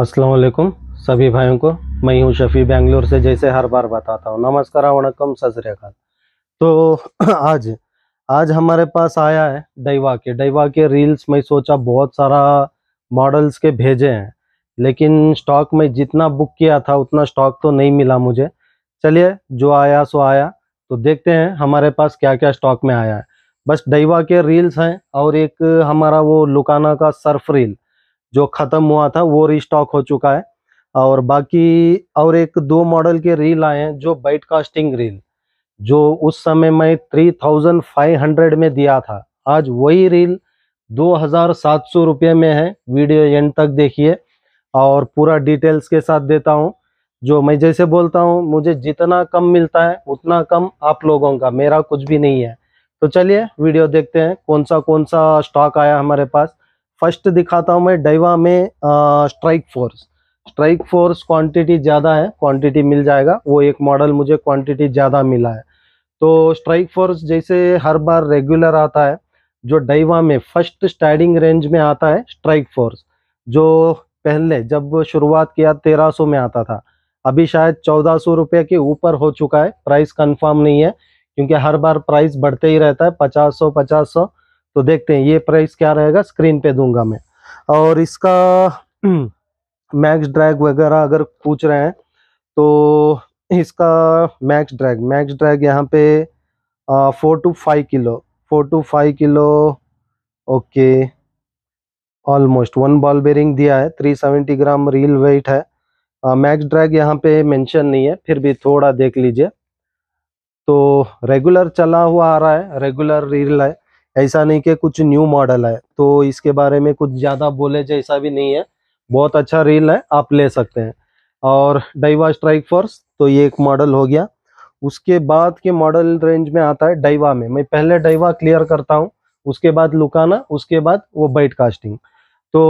असलकुम सभी भाइयों को मैं हूं शफ़ी बेंगलोर से जैसे हर बार बताता हूं नमस्कार वनकम सत तो आज आज हमारे पास आया है डैवा के डैवा के रील्स मैं सोचा बहुत सारा मॉडल्स के भेजे हैं लेकिन स्टॉक में जितना बुक किया था उतना स्टॉक तो नहीं मिला मुझे चलिए जो आया सो आया तो देखते हैं हमारे पास क्या क्या स्टॉक में आया है बस डैवा के रील्स हैं और एक हमारा वो लुकाना का सर्फ रील जो ख़त्म हुआ था वो रिस्टॉक हो चुका है और बाकी और एक दो मॉडल के रील आए हैं जो बाइट कास्टिंग रील जो उस समय मैं थ्री थाउजेंड फाइव हंड्रेड में दिया था आज वही रील दो हज़ार सात सौ रुपये में है वीडियो एंड तक देखिए और पूरा डिटेल्स के साथ देता हूँ जो मैं जैसे बोलता हूँ मुझे जितना कम मिलता है उतना कम आप लोगों का मेरा कुछ भी नहीं है तो चलिए वीडियो देखते हैं कौन सा कौन सा स्टॉक आया हमारे पास फर्स्ट दिखाता हूँ मैं डाइवा में strike force strike force quantity ज़्यादा है क्वांटिटी मिल जाएगा वो एक मॉडल मुझे क्वांटिटी ज़्यादा मिला है तो स्ट्राइक फोर्स जैसे हर बार रेगुलर आता है जो डाइवा में फर्स्ट स्टार्टिंग रेंज में आता है स्ट्राइक फोर्स जो पहले जब शुरुआत किया तेरह में आता था अभी शायद चौदह सौ रुपये के ऊपर हो चुका है प्राइस कन्फर्म नहीं है क्योंकि हर बार प्राइस बढ़ते ही रहता है पचास सौ पचास सौ तो देखते हैं ये प्राइस क्या रहेगा स्क्रीन पे दूंगा मैं और इसका मैक्स ड्रैग वगैरह अगर पूछ रहे हैं तो इसका मैक्स ड्रैग मैक्स ड्रैग यहाँ पे four two five kilo four two five kilo okay almost one ball bearing दिया है three seventy gram reel weight है मैक्स ड्रैग यहाँ पे मेंशन नहीं है फिर भी थोड़ा देख लीजिए तो रेगुलर चला हुआ आ रहा है रेगुलर रील है ऐसा नहीं कि कुछ न्यू मॉडल है तो इसके बारे में कुछ ज़्यादा बोले जैसा भी नहीं है बहुत अच्छा रील है आप ले सकते हैं और डाइवा स्ट्राइक फोर्स तो ये एक मॉडल हो गया उसके बाद के मॉडल रेंज में आता है डाइवा में मैं पहले डाइवा क्लियर करता हूँ उसके बाद लुकाना उसके बाद वो बाइट कास्टिंग तो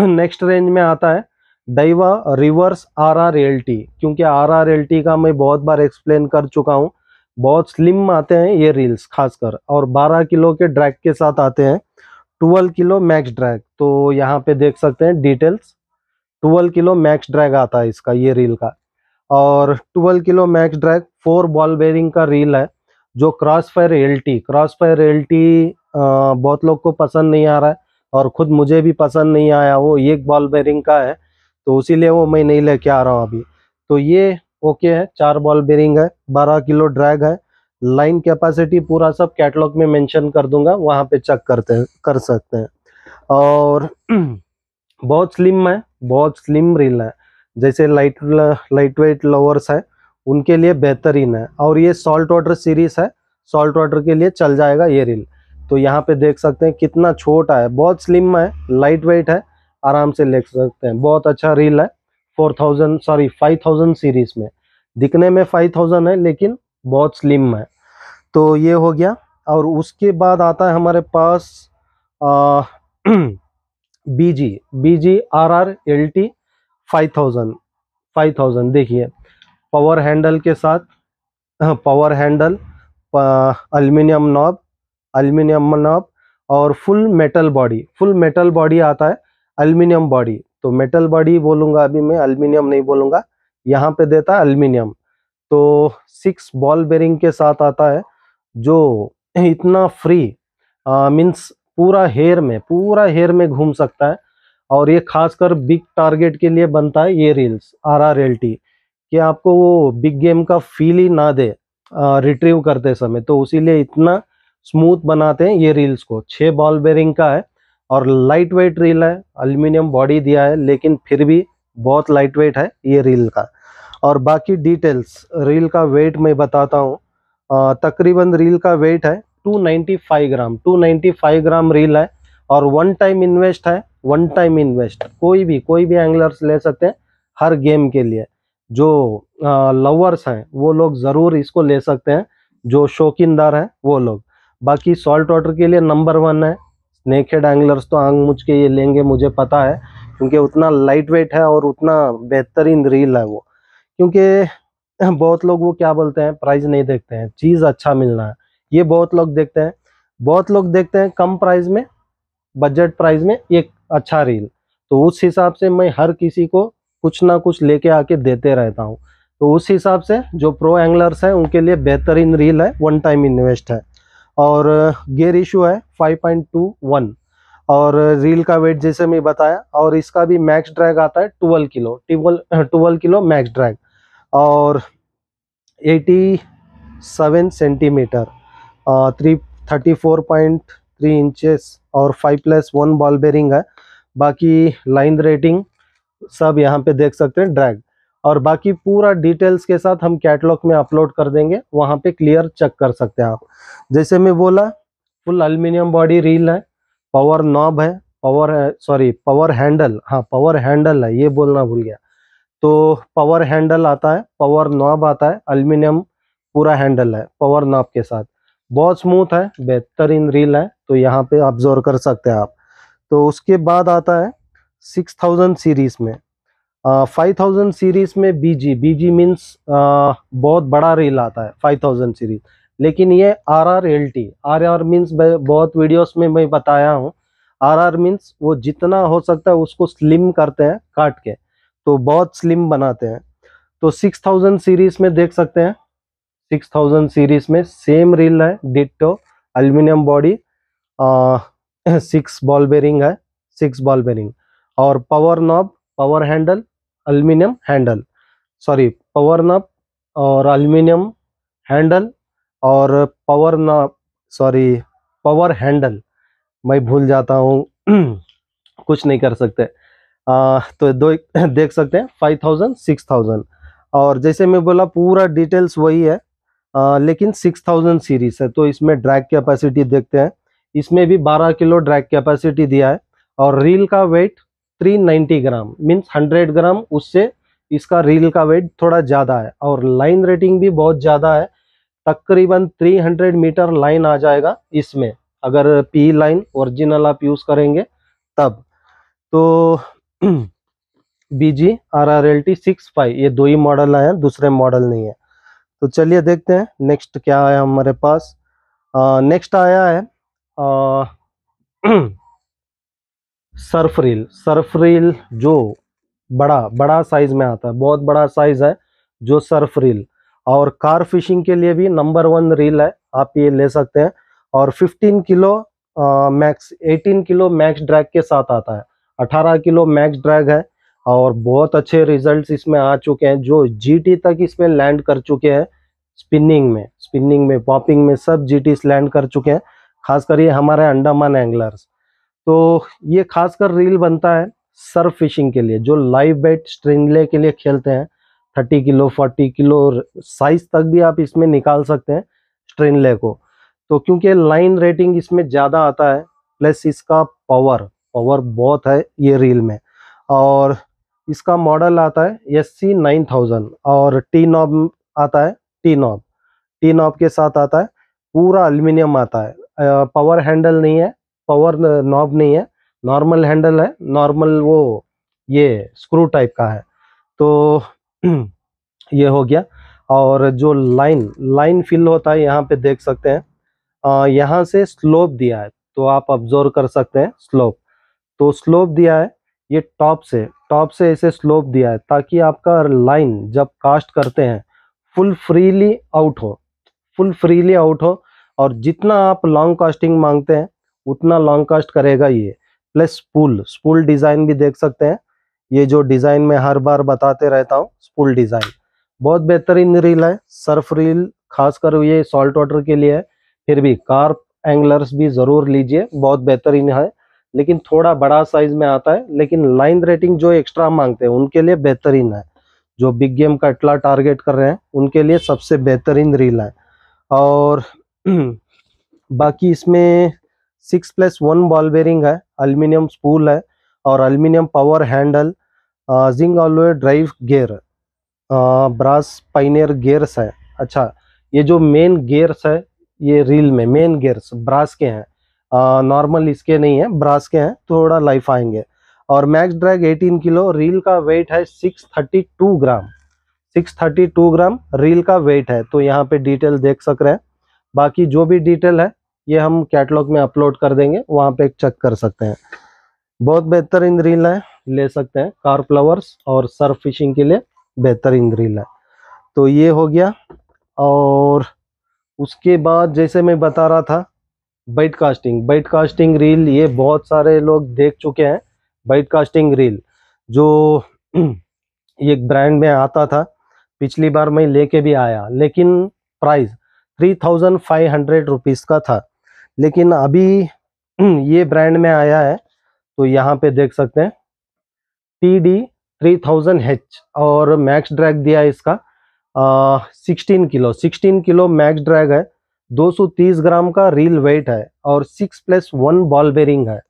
नेक्स्ट रेंज में आता है Daiwa Revros R R L T क्योंकि आर आर एल टी का मैं बहुत बार एक्सप्लेन कर चुका हूँ बहुत स्लिम आते हैं ये रील्स खासकर और 12 किलो के ड्रैग के साथ आते हैं 12 किलो मैक्स ड्रैग तो यहाँ पे देख सकते हैं डिटेल्स 12 किलो मैक्स ड्रैग आता है इसका ये रील का और 12 kilo max drag four ball bearing का रील है जो Crossfire L T Crossfire L T बहुत लोग को पसंद नहीं आ रहा है और ख़ुद मुझे भी पसंद नहीं आया वो एक बॉल बेरिंग का है तो उसी वो मैं नहीं लेके आ रहा हूँ अभी तो ये ओके है चार बॉल बेरिंग है बारह किलो ड्रैग है लाइन कैपेसिटी पूरा सब कैटलॉग में मेंशन कर दूंगा वहाँ पे चेक करते हैं कर सकते हैं और बहुत स्लिम है बहुत स्लिम रील है जैसे लाइट लाइट वेट लवर्स है उनके लिए बेहतरीन है और ये सॉल्ट वाटर सीरीज है सॉल्ट वाटर के लिए चल जाएगा ये रील तो यहाँ पे देख सकते हैं कितना छोटा है बहुत स्लिम है लाइट वेट है आराम से ले सकते हैं बहुत अच्छा रील है four thousand sorry five thousand series में दिखने में फाइव थाउजेंड है लेकिन बहुत स्लिम है तो ये हो गया और उसके बाद आता है हमारे पास B G B G R R L T five thousand five thousand देखिए पावर हैंडल के साथ power handle aluminium knob aluminium knob और full metal body full metal body आता है अल्मीनियम बॉडी तो मेटल बॉडी बोलूंगा अभी मैं अल्मीनियम नहीं बोलूंगा यहाँ पे देता है अल्मीनियम तो सिक्स बॉल बेरिंग के साथ आता है जो इतना फ्री मीन्स पूरा हेयर में पूरा हेयर में घूम सकता है और ये खासकर बिग टारगेट के लिए बनता है ये reels R R L T कि आपको वो बिग गेम का फील ही ना दे आ, रिट्रीव करते समय तो उसी इतना स्मूथ बनाते हैं ये रील्स को छः बॉल बेरिंग का है और लाइट वेट रील है अल्यूमिनियम बॉडी दिया है लेकिन फिर भी बहुत लाइट वेट है ये रील का और बाकी डिटेल्स रील का वेट मैं बताता हूँ तकरीबन रील का वेट है 295 ग्राम 295 ग्राम रील है और वन टाइम इन्वेस्ट है वन टाइम इन्वेस्ट कोई भी कोई भी एंगलर्स ले सकते हैं हर गेम के लिए जो लवर्स हैं वो लोग ज़रूर इसको ले सकते हैं जो शौकीनदार हैं वो लोग बाकी सॉल्ट वाटर के लिए नंबर वन है नेकेड एंगलर्स तो आंग मुझ के ये लेंगे मुझे पता है क्योंकि उतना लाइट वेट है और उतना बेहतरीन रील है वो क्योंकि बहुत लोग वो क्या बोलते हैं प्राइस नहीं देखते हैं चीज़ अच्छा मिलना है ये बहुत लोग देखते हैं बहुत लोग देखते हैं कम प्राइस में बजट प्राइस में एक अच्छा रील तो उस हिसाब से मैं हर किसी को कुछ ना कुछ लेके आके देते रहता हूँ तो उस हिसाब से जो प्रो एंगलर्स हैं उनके लिए बेहतरीन रील है वन टाइम इन्वेस्ट है और गेयर इशू है 5.21 और रील का वेट जैसे मैं बताया और इसका भी मैक्स ड्रैग आता है twelve kilo twelve twelve kilo max drag और 87 centimetre three thirty four point three inches और five plus one ball bearing है बाकी लाइन रेटिंग सब यहाँ पे देख सकते हैं ड्रैग और बाकी पूरा डिटेल्स के साथ हम कैटलॉग में अपलोड कर देंगे वहाँ पे क्लियर चेक कर सकते हैं आप जैसे मैं बोला फुल अल्मीनियम बॉडी रील है पावर नॉब है पावर सॉरी पावर हैंडल हाँ पावर हैंडल है ये बोलना भूल गया तो पावर हैंडल आता है पावर नॉब आता है अल्मीनियम पूरा हैंडल है पावर नॉब के साथ बहुत स्मूथ है बेहतरीन रील है तो यहाँ पे ऑब्जोर्व कर सकते हैं आप तो उसके बाद आता है थाउजेंड सीरीज में फाइव थाउजेंड सीरीज में बीजी बीजी मीन्स बहुत बड़ा रील आता है फाइव थाउजेंड सीरीज लेकिन ये R R L T R R means बहुत वीडियोस में मैं बताया हूँ आर आर मीन्स वो जितना हो सकता है उसको स्लिम करते हैं काट के तो बहुत स्लिम बनाते हैं तो सिक्स थाउजेंड सीरीज में देख सकते हैं सिक्स थाउजेंड सीरीज में सेम रील है ditto aluminium body six ball bearing है सिक्स बॉल बेरिंग और power knob power handle aluminium handle sorry power knob और aluminium हैंडल और power knob sorry power handle मैं भूल जाता हूँ कुछ नहीं कर सकते आ, तो दो देख सकते हैं फाइव थाउजेंड सिक्स थाउजेंड और जैसे मैं बोला पूरा डिटेल्स वही है आ, लेकिन सिक्स थाउजेंड सीरीज है तो इसमें ड्रैग कैपेसिटी देखते हैं इसमें भी बारह किलो ड्रैग कैपेसिटी दिया है और रील का वेट 390 ग्राम मीन्स 100 ग्राम उससे इसका रील का वेट थोड़ा ज़्यादा है और लाइन रेटिंग भी बहुत ज़्यादा है तकरीबन 300 मीटर लाइन आ जाएगा इसमें अगर पी लाइन ओरिजिनल आप यूज़ करेंगे तब तो B G R R L T six five ये दो ही मॉडल आए हैं दूसरे मॉडल नहीं है तो चलिए देखते हैं नेक्स्ट क्या आया हमारे पास नेक्स्ट आया है आ, सर्फ रील सर्फ रील जो बड़ा बड़ा साइज़ में आता है बहुत बड़ा साइज़ है जो सर्फ रील और कार फिशिंग के लिए भी नंबर वन रील है आप ये ले सकते हैं और 15 kilo max 18 kilo max drag के साथ आता है 18 किलो मैक्स ड्रैग है और बहुत अच्छे रिजल्ट्स इसमें आ चुके हैं जो जीटी तक इसमें लैंड कर चुके हैं स्पिनिंग में स्पिनिंग में पॉपिंग में सब जीटीस लैंड कर चुके हैं खास कर ये हमारे अंडामान एंगलर्स तो ये खासकर रील बनता है सर्फ फिशिंग के लिए जो लाइव बेट स्ट्रिंगले के लिए खेलते हैं thirty kilo forty kilo size तक भी आप इसमें निकाल सकते हैं स्ट्रिंगले को तो क्योंकि लाइन रेटिंग इसमें ज़्यादा आता है प्लस इसका पावर पावर बहुत है ये रील में और इसका मॉडल आता है एस सी नाइन थाउजेंड और टी नॉब आता है टी नॉब टी नॉब के साथ आता है पूरा अल्मीनियम आता है पावर हैंडल नहीं है पावर नॉब नहीं है नॉर्मल हैंडल है नॉर्मल वो ये स्क्रू टाइप का है तो ये हो गया और जो लाइन लाइन फिल होता है यहाँ पे देख सकते हैं यहाँ से स्लोप दिया है तो आप ऑब्जर्व कर सकते हैं स्लोप तो स्लोप दिया है ये टॉप से टॉप से इसे स्लोप दिया है ताकि आपका लाइन जब कास्ट करते हैं फुल फ्रीली आउट हो फुल फ्रीली आउट हो और जितना आप लॉन्ग कास्टिंग मांगते हैं उतना लॉन्ग कास्ट करेगा ये प्लस स्पूल स्पूल डिज़ाइन भी देख सकते हैं ये जो डिज़ाइन मैं हर बार बताते रहता हूँ स्पूल डिज़ाइन बहुत बेहतरीन रील है सर्फ रील खासकर ये सॉल्ट वाटर के लिए है फिर भी कार्प एंगलर्स भी ज़रूर लीजिए बहुत बेहतरीन है लेकिन थोड़ा बड़ा साइज में आता है लेकिन लाइन रेटिंग जो एक्स्ट्रा मांगते हैं उनके लिए बेहतरीन है जो बिग गेम कटला टारगेट कर रहे हैं उनके लिए सबसे बेहतरीन रील है और बाकी इसमें six plus one ball bearing है अल्मीनियम स्पूल है और aluminium power handle zinc alloy drive gear brass pinion gears है अच्छा ये जो मेन गेयर्स है ये रील में मेन गेयर्स ब्रास के हैं नॉर्मल इसके नहीं है ब्रास के हैं थोड़ा लाइफ आएंगे और मैक्स ड्रैग 18 किलो रील का वेट है 632 ग्राम 632 ग्राम रील का वेट है तो यहाँ पे डिटेल देख सक रहे हैं बाकी जो भी डिटेल है ये हम कैटलॉग में अपलोड कर देंगे वहाँ पे चेक कर सकते हैं बहुत बेहतरीन रील है ले सकते हैं कार फ्लावर्स और सर्फ फिशिंग के लिए बेहतरीन रील है तो ये हो गया और उसके बाद जैसे मैं बता रहा था bait casting bait casting reel ये बहुत सारे लोग देख चुके हैं बाइट कास्टिंग रील जो एक ब्रांड में आता था पिछली बार मैं लेके भी आया लेकिन price three thousand five hundred rupees का था लेकिन अभी ये ब्रांड में आया है तो यहाँ पे देख सकते हैं T D three thousand H और मैक्स ड्रैग दिया है इसका sixteen kilo sixteen kilo max drag है 230 ग्राम का रील वेट है और six plus one ball bearing है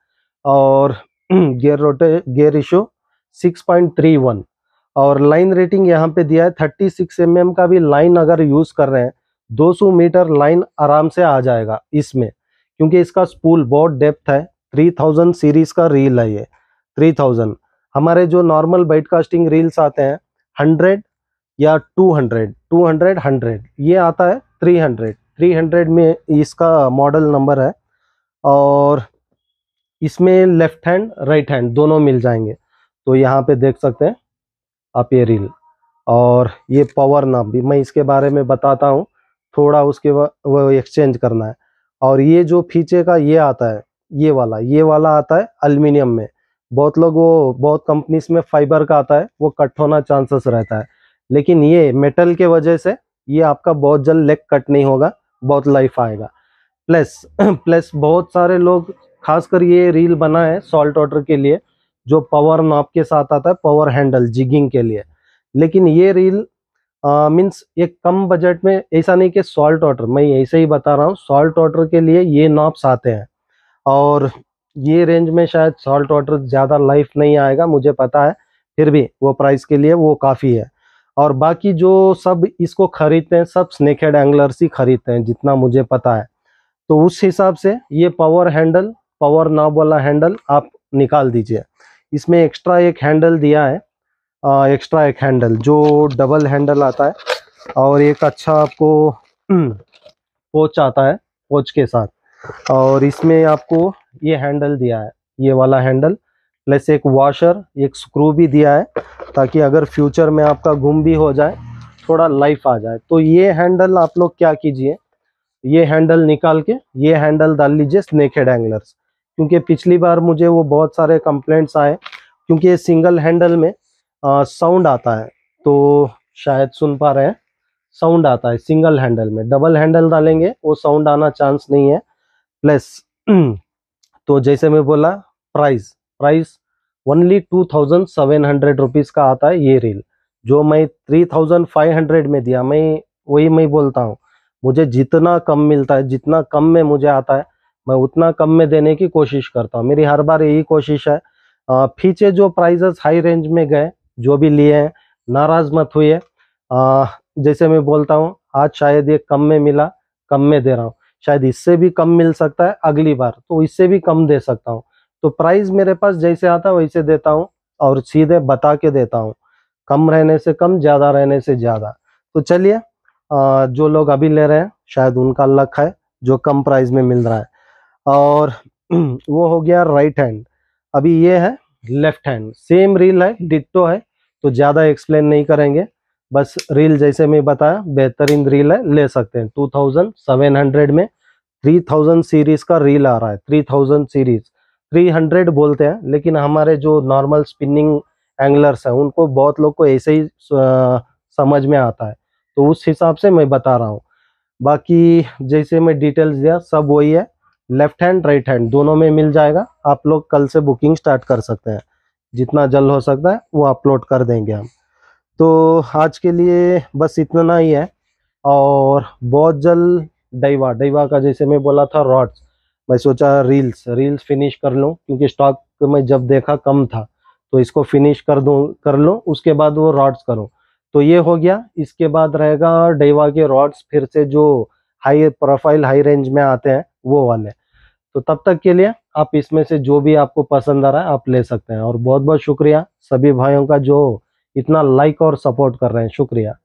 और गियर रोटे गियर थ्री 6.31 और लाइन रेटिंग यहाँ पे दिया है 36 सिक्स mm का भी लाइन अगर यूज़ कर रहे हैं 200 मीटर लाइन आराम से आ जाएगा इसमें क्योंकि इसका स्पूल बहुत डेप्थ है थ्री थाउजेंड सीरीज का रील है ये थ्री थाउजेंड हमारे जो नॉर्मल बाइट कास्टिंग रील्स आते हैं हंड्रेड या two hundred two hundred hundred ये आता है थ्री हंड्रेड थ्री हंड्रेड में इसका मॉडल नंबर है और इसमें लेफ्ट हैंड राइट हैंड दोनों मिल जाएंगे तो यहाँ पे देख सकते हैं आप ये रील और ये पावर नाम भी मैं इसके बारे में बताता हूँ थोड़ा उसके वो एक्सचेंज करना है और ये जो फीचे का ये आता है ये वाला ये वाला आता है अल्मीनियम में बहुत लोग वो बहुत कंपनीज में फाइबर का आता है वो कट होना चांसेस रहता है लेकिन ये मेटल के वजह से ये आपका बहुत जल्द लेग कट नहीं होगा बहुत लाइफ आएगा प्लस प्लस बहुत सारे लोग खासकर ये रील बना है सॉल्ट वाटर के लिए जो पावर नाप के साथ आता है पावर हैंडल जिगिंग के लिए लेकिन ये रील मीन्स ये कम बजट में ऐसा नहीं कि सॉल्ट वाटर मैं ऐसे ही बता रहा हूँ सॉल्ट वाटर के लिए ये नॉब्स आते हैं और ये रेंज में शायद सॉल्ट वाटर ज़्यादा लाइफ नहीं आएगा मुझे पता है फिर भी वो प्राइस के लिए वो काफ़ी है और बाकी जो सब इसको खरीदते हैं सब स्नेकेड एंगलर्स ही खरीदते हैं जितना मुझे पता है तो उस हिसाब से ये पावर हैंडल पावर नॉब वाला हैंडल आप निकाल दीजिए इसमें एक्स्ट्रा एक हैंडल दिया है आ, एक्स्ट्रा एक हैंडल जो डबल हैंडल आता है और एक अच्छा आपको पोच हम्म, आता है पोच के साथ और इसमें आपको ये हैंडल दिया है ये वाला हैंडल प्लस एक वॉशर एक स्क्रू भी दिया है ताकि अगर फ्यूचर में आपका गुम भी हो जाए थोड़ा लाइफ आ जाए तो ये हैंडल आप लोग क्या कीजिए ये हैंडल निकाल के ये हैंडल डाल लीजिए स्नेकेड एंगलर्स क्योंकि पिछली बार मुझे वो बहुत सारे कंप्लेंट्स आए क्योंकि ये सिंगल हैंडल में साउंड आता है तो शायद सुन पा रहे हैं साउंड आता है सिंगल हैंडल में डबल हैंडल डालेंगे वो साउंड आना चांस नहीं है प्लस तो जैसे मैं बोला price price only two thousand seven hundred rupees का आता है ये रील जो मैं थ्री थाउजेंड फाइव हंड्रेड में दिया मैं वही मैं बोलता हूँ मुझे जितना कम मिलता है जितना कम में मुझे आता है मैं उतना कम में देने की कोशिश करता हूँ मेरी हर बार यही कोशिश है फीचे जो प्राइजेस हाई रेंज में गए जो भी लिए हैं नाराज मत हुई है आ, जैसे मैं बोलता हूँ आज शायद ये कम में मिला कम में दे रहा हूँ शायद इससे भी कम मिल सकता है अगली बार तो इससे भी कम दे सकता हूँ तो प्राइस मेरे पास जैसे आता वैसे देता हूँ और सीधे बता के देता हूँ कम रहने से कम ज़्यादा रहने से ज़्यादा तो चलिए जो लोग अभी ले रहे हैं शायद उनका लक है जो कम प्राइस में मिल रहा है और वो हो गया राइट हैंड अभी ये है लेफ्ट हैंड सेम रील है डिट्टो है तो ज़्यादा एक्सप्लेन नहीं करेंगे बस रील जैसे मैं बताया बेहतरीन रील है ले सकते हैं 2700 में 3000 सीरीज का रील आ रहा है 3000 सीरीज 300 बोलते हैं लेकिन हमारे जो नॉर्मल स्पिनिंग एंगलर्स हैं उनको बहुत लोग को ऐसे ही समझ में आता है तो उस हिसाब से मैं बता रहा हूँ बाकी जैसे मैं डिटेल्स दिया सब वही है लेफ्ट हैंड राइट हैंड दोनों में मिल जाएगा आप लोग कल से बुकिंग स्टार्ट कर सकते हैं जितना जल्द हो सकता है वो अपलोड कर देंगे हम तो आज के लिए बस इतना ही है और बहुत जल्द डाइवा डाइवा का जैसे मैं बोला था रॉड्स मैं सोचा रील्स रील्स फिनिश कर लूँ क्योंकि स्टॉक में जब देखा कम था तो इसको फिनिश कर दूँ कर लूँ उसके बाद वो रॉड्स करूँ तो ये हो गया इसके बाद रहेगा डाइवा के रॉड्स फिर से जो हाई प्रोफाइल हाई रेंज में आते हैं वो वाले तो तब तक के लिए आप इसमें से जो भी आपको पसंद आ रहा है आप ले सकते हैं और बहुत बहुत शुक्रिया सभी भाइयों का जो इतना लाइक और सपोर्ट कर रहे हैं शुक्रिया